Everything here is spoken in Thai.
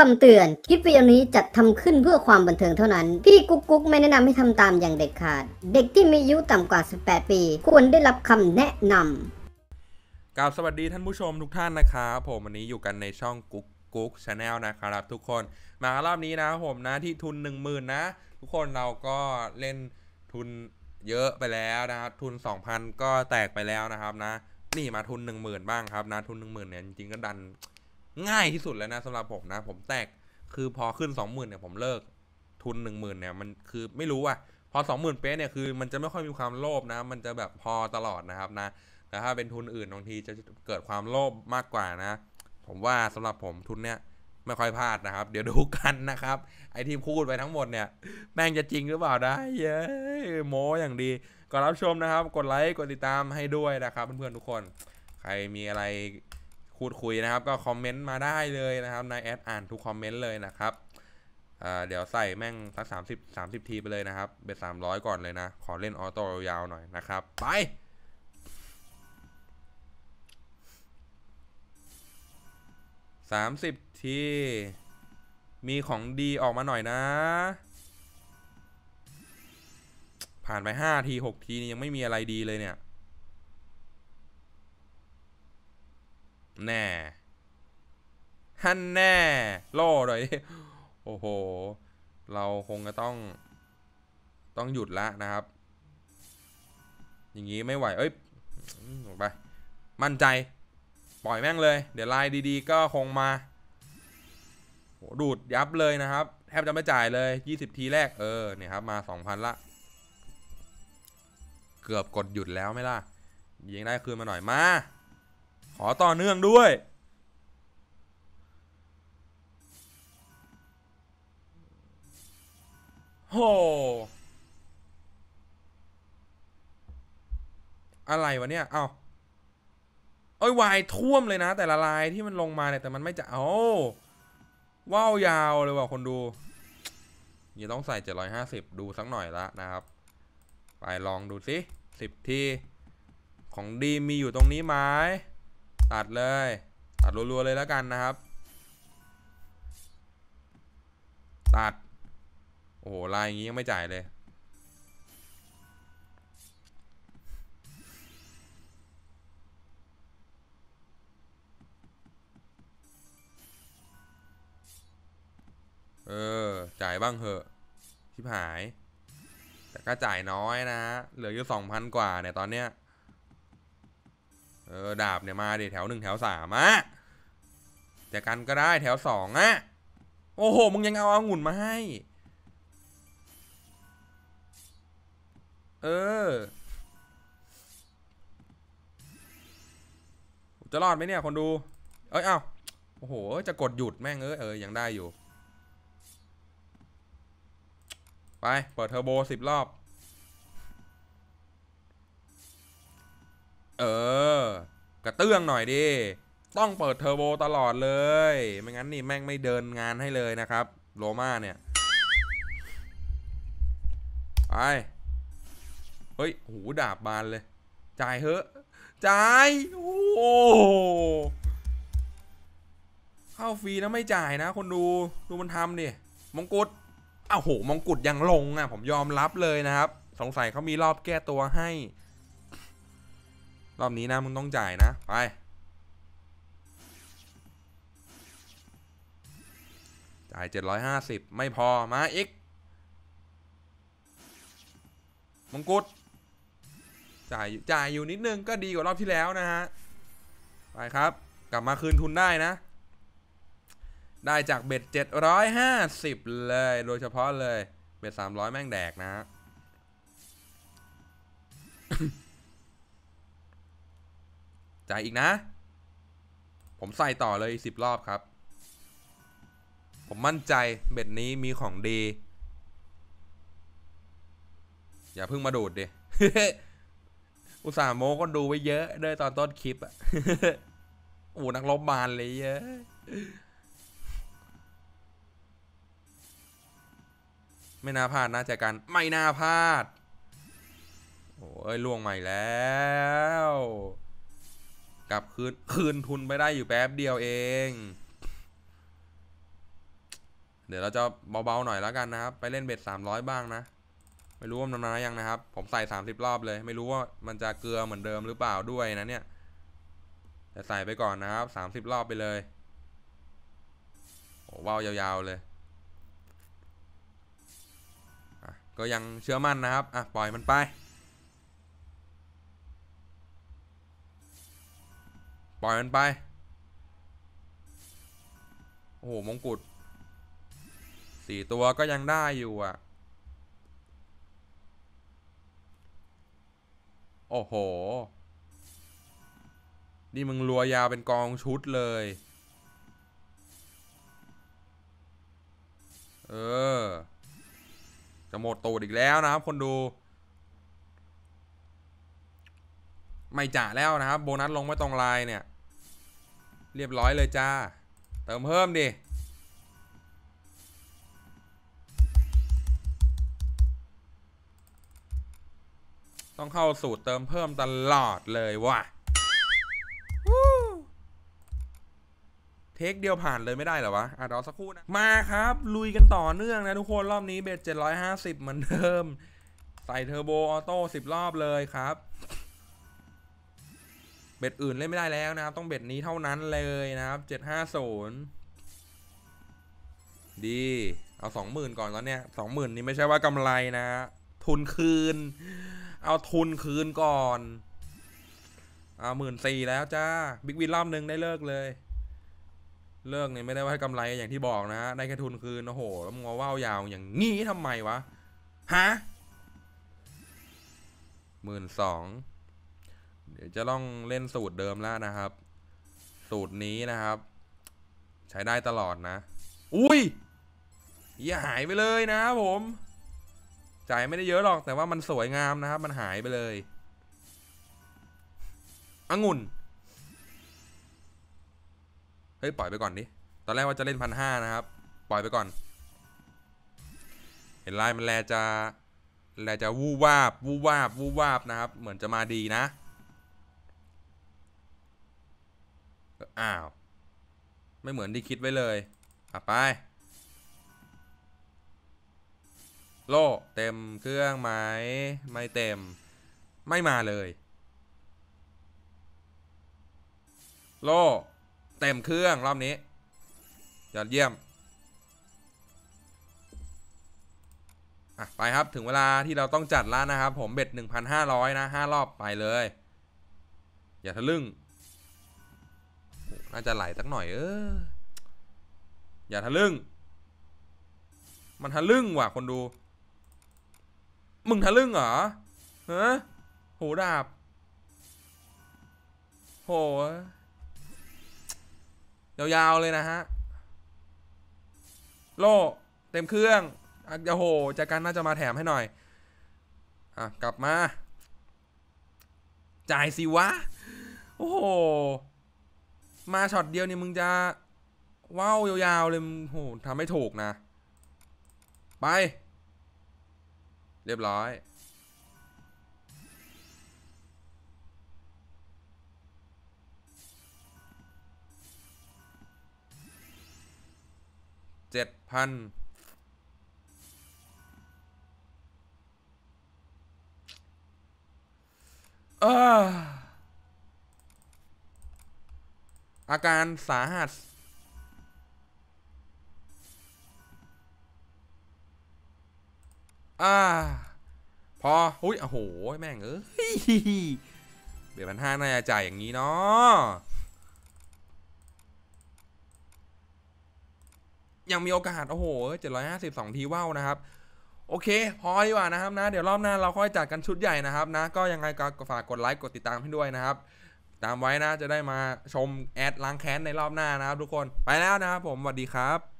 คำเตือนคลิปวิดีโอนี้จัดทำขึ้นเพื่อความบันเทิงเท่านั้น พี่กุ๊กกุ๊กไม่แนะนำให้ทำตามอย่างเด็ดขาด เด็กที่มีอายุต่ำกว่า 18 ปี ควรได้รับคำแนะนำกล่าวสวัสดีท่านผู้ชมทุกท่านนะครับผมวันนี้อยู่กันในช่องกุ๊กกุ๊กชาแนลนะครับทุกคนมารอบนี้นะผมนะที่ทุน1 0,000นะ ทุกคนเราก็เล่นทุนเยอะไปแล้วนะครับทุน 2,000ก็แตกไปแล้วนะครับ นะนี่มาทุน1 0,000บ้างครับ นะ ทุน 1 0,000เนี่ยจริงๆก็ดันง่ายที่สุดแล้วนะสำหรับผมนะ ผมแตกคือพอขึ้นสองหมื่นเนี่ย ผมเลิกทุนหนึ่งหมื่นเนี่ยมันคือไม่รู้อะพอสองหมื่นเป๊ะเนี่ยคือมันจะไม่ค่อยมีความโลภนะ มันจะแบบพอตลอดนะครับนะ แต่ถ้าเป็นทุนอื่นบางทีจะเกิดความโลภมากกว่านะ ผมว่าสำหรับผมทุนเนี่ยไม่ค่อยพลาดนะครับ เดี๋ยวดูกันนะครับไอที่พูดไปทั้งหมดเนี่ยแม่งจะจริงหรือเปล่าได้เย้โมอย่างดีก่อนรับชมนะครับ กดไลค์กดติดตามให้ด้วยนะครับเพื่อนๆทุกคน ใครมีอะไรพูดคุยนะครับก็คอมเมนต์มาได้เลยนะครับนายแอดอ่านทุกคอมเมนต์เลยนะครับเดี๋ยวใส่แม่งสัก30 30ทีไปเลยนะครับเบ็ด300 ก่อนเลยนะ ขอเล่นออโต้ยาวหน่อยนะครับไปสามสิบทีมีของดีออกมาหน่อยนะผ่านไปห้าทีหกทีนียังไม่มีอะไรดีเลยเนี่ยแน่ฮันแน่ โล่เลยโอ้โห เราคงจะต้อง ต้องหยุดละนะครับ อย่างงี้ไม่ไหว เอ้ย ไป มั่นใจ ปล่อยแม่งเลย เดี๋ยวไลน์ดีๆก็คงมา โหดูดยับเลยนะครับ แทบจะไม่จ่ายเลย 20 ทีแรก เออ เนี่ยครับมา 2,000ละ เกือบกดหยุดแล้วไม่ล่ะยิงได้คืนมาหน่อยมาขอต่อเนื่องด้วย โห อะไรวะเนี่ย เอาเอ้ยวายท่วมเลยนะ แต่ละลายที่มันลงมาเนี่ย แต่มันไม่จะ เอา ว้าวยาวเลยว่ะคนดูอย่าต้องใส่ 750 ดูสักหน่อยละนะครับ ไปลองดูสิ10ที ของดีมีอยู่ตรงนี้ไหมตัดเลย ตัดรัวๆเลยแล้วกันนะครับ ตัด โอ้โห ลายอย่างนี้ยังไม่จ่ายเลย เออ จ่ายบ้างเหอะชิบหาย แต่ก็จ่ายน้อยนะเหลืออยู่สองพันกว่าเนี่ยตอนเนี้ยเออ ดาบเนี่ย มาดิแถวหนึ่งแถวสามอะแต่กันก็ได้แถวสองอะ โอ้โห มึงยังเอาอางุ่นมาให้ เออ จะรอดไหมเนี่ย คนดู เอ้ย เอ้าโอ้โห จะกดหยุดแม่ง เอ้ยเออยังได้อยู่ ไป เปิดเทอร์โบสิบรอบเออ กระเตื้องหน่อยดิ ต้องเปิดเทอร์โบตลอดเลย ไม่งั้นนี่แม่งไม่เดินงานให้เลยนะครับ โรมาเนี่ย ไปเฮ้ยหูดาบบานเลย จ่ายเฮอะจ่าย โอ้เข้าฟรีนะไม่จ่ายนะ คนดู ดูมันทำดิมงกุฎอ้าวโหมงกุฎยังลงอ่ะผมยอมรับเลยนะครับ สงสัยเขามีรอบแก้ตัวให้รอบนี้นะมึงต้องจ่ายนะ ไปจ่าย750 ไม่พอมาอีกมงกุฎจ่ายจ่ายอยู่นิดนึงก็ดีกว่ารอบที่แล้วนะฮะ ไปครับ กลับมาคืนทุนได้นะ ได้จากเบ็ด 750 เลยโดยเฉพาะเลยเบ็ด 300 แม่งแดกนะฮะจ่ายอีกนะ ผมใส่ต่อเลยสิบรอบครับ ผมมั่นใจเบ็ดนี้มีของดี อย่าเพิ่งมาดูดดิอุตส่าห์โมก็ดูไว้เยอะ ด้วยตอนต้นคลิปอ่ะ โอ้นักลบบานเลยเยอะ ไม่น่าพลาดนะจากการไม่น่าพลาด โอ้ยล่วงใหม่แล้วกลับคืนคืนทุนไปได้อยู่แป๊บเดียวเอง เดี๋ยวเราจะเบา ๆหน่อยแล้วกันนะครับ ไปเล่นเบ็ดสามร้อยบ้างนะ ไม่รู้ว่ามันมายังนะครับ ผมใส่สามสิบรอบเลยไม่รู้ว่ามันจะเกลือเหมือนเดิมหรือเปล่าด้วยนะเนี่ยแต่ใส่ไปก่อนนะครับสามสิบรอบไปเลยโอ้ว้าวยาว ๆเลยก็ยังเชื่อมั่นนะครับ อ่ะ ปล่อยมันไปล่อยมันไป โอ้โหมงกุฎสี่ตัวก็ยังได้อยู่อ่ะ โอ้โห นี่มึงรัวยาวเป็นกองชุดเลย เออ จะหมดตูดอีกแล้วนะครับคนดู ไม่จ่าแล้วนะครับโบนัสลงไม่ตรงลายเนี่ยเรียบร้อยเลยจ้า เติมเพิ่มดิ ต้องเข้าสูตรเติมเพิ่มตลอดเลยว่ะเทคเดียวผ่านเลยไม่ได้หรอวะ อ่ะรอสักครู่นะ มาครับ ลุยกันต่อเนื่องนะ ทุกคนรอบนี้เบส750เหมือนเดิม ใส่เทอร์โบออโต้10 รอบเลยครับเบ็ดอื่นเล่นไม่ได้แล้วนะครับต้องเบ็ดนี้เท่านั้นเลยนะครับเจ็ดห้าศูนย์ดี เอาสองหมื่นก่อนตอนเนี้ยสองหมื่นนี้ไม่ใช่ว่ากำไรนะ ทุนคืน เอาทุนคืนก่อนเอาหมื่นสี่แล้วจ้าบิ๊กวินรอบนึ่งได้เลิกเลย เลิกเนี่ยไม่ได้ว่าให้กำไรอย่างที่บอกนะได้แค่ทุนคืนโอ้โหแล้วมว่าวยาวอย่างงี้ทำไมวะฮะหมื่นสองเดี๋ยวจะต้องเล่นสูตรเดิมแล้วนะครับ สูตรนี้นะครับ ใช้ได้ตลอดนะ อุ้ยอย่าหายไปเลยนะครับผม จ่ายไม่ได้เยอะหรอกแต่ว่ามันสวยงามนะครับ มันหายไปเลยองุ่นเฮ้ยปล่อยไปก่อนดิ ตอนแรกว่าจะเล่นพันห้านะครับ ปล่อยไปก่อน เห็นไลน์มันแลจะ แลจะวูบวาบ วูบวาบวูบวาบนะครับ เหมือนจะมาดีนะอ้าว ไม่เหมือนที่คิดไว้เลย อ่ะไป โล่ เต็มเครื่องไหมไม่เต็มไม่มาเลย โล่ เต็มเครื่อง รอบนี้ยอดเยี่ยม อ่ะ ไปครับถึงเวลาที่เราต้องจัดแล้วนะครับ ผมเบ็ด 1,500 นะ 5 รอบไปเลย อย่าทะลึ่งาจะไหลสักหน่อย เอออย่าทะลึ่ง มันทะลึ่งว่ะคนดู มึงทะลึ่งเหรอฮะโห ดาบ โห ยาวๆเลยนะฮะ โล่เต็มเครื่องอย่ะโห จากการน่าจะมาแถมให้หน่อย อ่ะ กลับมา จ่ายสิวะ โอ้โหมาช็อตเดียวเนี่ยมึงจะว้าวยาวๆเลยมโหทำไม่ถูกนะ ไปเรียบร้อยเจ็ดพันอาการสาหัส อ่า พอ อุ้ยโอ้โห แม่งเอ้ยเบียร์พันห้าน่าจะจ่ายอย่างนี้เนาะ ยังมีโอกาส โอ้โห เจ็ดร้อยห้าสิบสองทีว่าวนะครับ โอเค พอดีกว่านะครับนะ เดี๋ยวรอบหน้าเราค่อยจัดกันชุดใหญ่นะครับนะ ก็ยังไงก็ฝากกดไลค์ กดติดตามให้ด้วยนะครับตามไว้นะ จะได้มาชมแอดล้างแค้นในรอบหน้านะครับทุกคน ไปแล้วนะครับผมสวัสดีครับ